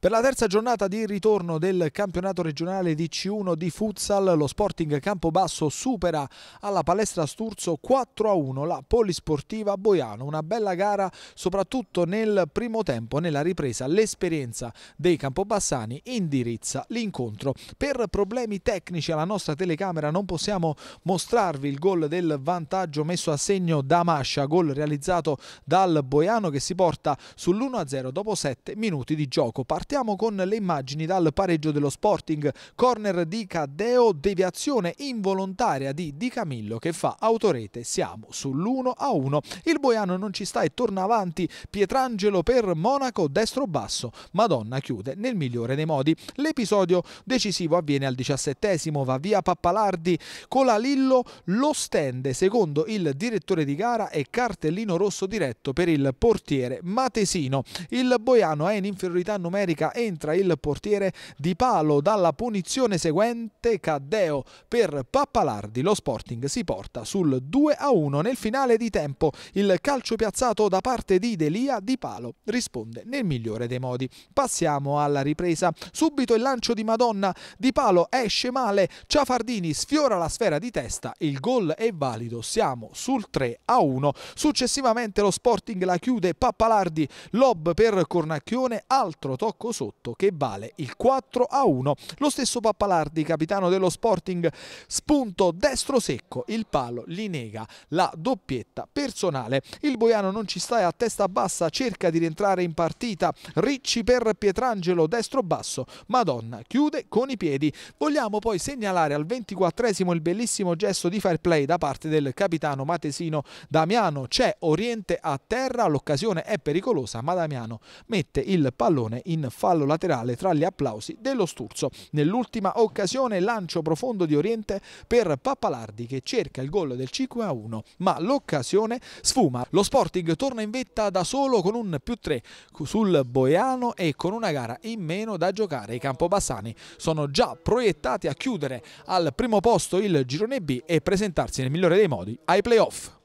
Per la terza giornata di ritorno del campionato regionale di C1 di futsal, lo Sporting Campobasso supera alla palestra Sturzo 4-1 la polisportiva Boiano. Una bella gara soprattutto nel primo tempo, nella ripresa. L'esperienza dei campobassani indirizza l'incontro. Per problemi tecnici alla nostra telecamera non possiamo mostrarvi il gol del vantaggio messo a segno da Mascia, gol realizzato dal Boiano che si porta sull'1-0 dopo 7 minuti di gioco. Part Partiamo con le immagini dal pareggio dello Sporting, corner di Caddeo, deviazione involontaria di Di Camillo che fa autorete, siamo sull'1 a 1, il Boiano non ci sta e torna avanti, Pietrangelo per Monaco, destro basso, Madonna chiude nel migliore dei modi. L'episodio decisivo avviene al diciassettesimo, va via Pappalardi, con Colalillo lo stende secondo il direttore di gara e cartellino rosso diretto per il portiere Matesino. Il Boiano è in inferiorità numerica Repubblica entra il portiere Di Palo dalla punizione seguente Caddeo per Pappalardi. Lo Sporting si porta sul 2-1 nel finale di tempo. Il calcio piazzato da parte di Delia Di Palo risponde nel migliore dei modi. Passiamo alla ripresa. Subito il lancio di Madonna. Di Palo esce male. Ciafardini sfiora la sfera di testa. Il gol è valido. Siamo sul 3-1. Successivamente lo Sporting la chiude Pappalardi. Lob per Cornacchione. Altro tocco Diego Sotto che vale il 4 a 1. Lo stesso Pappalardi, capitano dello Sporting, spunto destro secco, il palo gli nega la doppietta personale. Il Boiano non ci sta e a testa bassa cerca di rientrare in partita. Ricci per Pietrangelo, destro basso. Madonna chiude con i piedi. Vogliamo poi segnalare al 24esimo il bellissimo gesto di fair play da parte del capitano Matesino Damiano. C'è Oriente a terra, l'occasione è pericolosa, ma Damiano mette il pallone in fallo laterale tra gli applausi dello Sturzo. Nell'ultima occasione lancio profondo di Oriente per Pappalardi che cerca il gol del 5 a 1, ma l'occasione sfuma. Lo Sporting torna in vetta da solo con un più 3 sul Boiano e con una gara in meno da giocare. I Campobassani sono già proiettati a chiudere al primo posto il girone B e presentarsi nel migliore dei modi ai playoff.